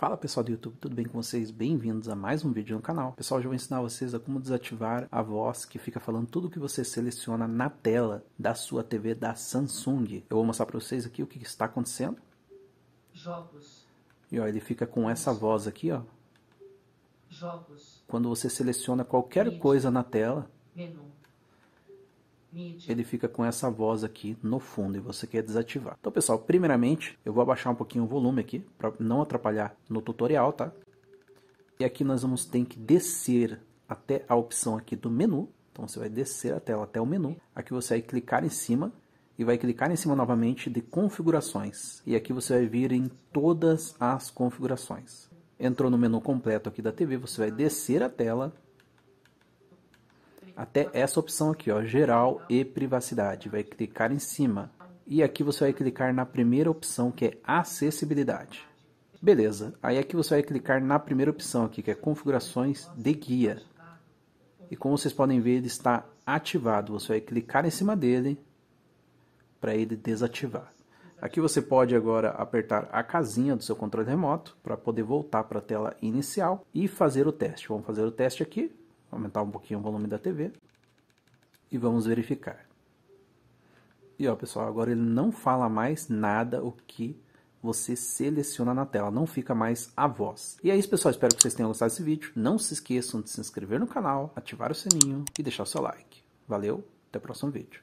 Fala pessoal do YouTube, tudo bem com vocês? Bem-vindos a mais um vídeo no canal. Pessoal, hoje vou ensinar vocês a como desativar a voz que fica falando tudo que você seleciona na tela da sua TV da Samsung. Eu vou mostrar para vocês aqui o que está acontecendo. Jogos. E ó, ele fica com essa voz aqui, ó. Jogos. Quando você seleciona qualquer Vídeo. coisa na tela. Menu ele fica com essa voz aqui no fundo e você quer desativar. Então, pessoal, primeiramente, eu vou abaixar um pouquinho o volume aqui para não atrapalhar no tutorial, tá? E aqui nós vamos ter que descer até a opção aqui do menu. Então, você vai descer a tela até o menu. Aqui você vai clicar em cima e vai clicar em cima novamente de configurações. E aqui você vai vir em todas as configurações. Entrou no menu completo aqui da TV, você vai descer a tela até essa opção aqui, ó, geral e privacidade. Vai clicar em cima e aqui você vai clicar na primeira opção que é acessibilidade. Beleza, aí aqui você vai clicar na primeira opção aqui que é configurações de guia. E como vocês podem ver, ele está ativado. Você vai clicar em cima dele para ele desativar. Aqui você pode agora apertar a casinha do seu controle remoto para poder voltar para a tela inicial e fazer o teste. Vamos fazer o teste aqui aumentar um pouquinho o volume da TV e vamos verificar. E ó, pessoal, agora ele não fala mais nada o que você seleciona na tela, não fica mais a voz. E é isso, pessoal, espero que vocês tenham gostado desse vídeo. Não se esqueçam de se inscrever no canal, ativar o sininho e deixar o seu like. Valeu, até o próximo vídeo.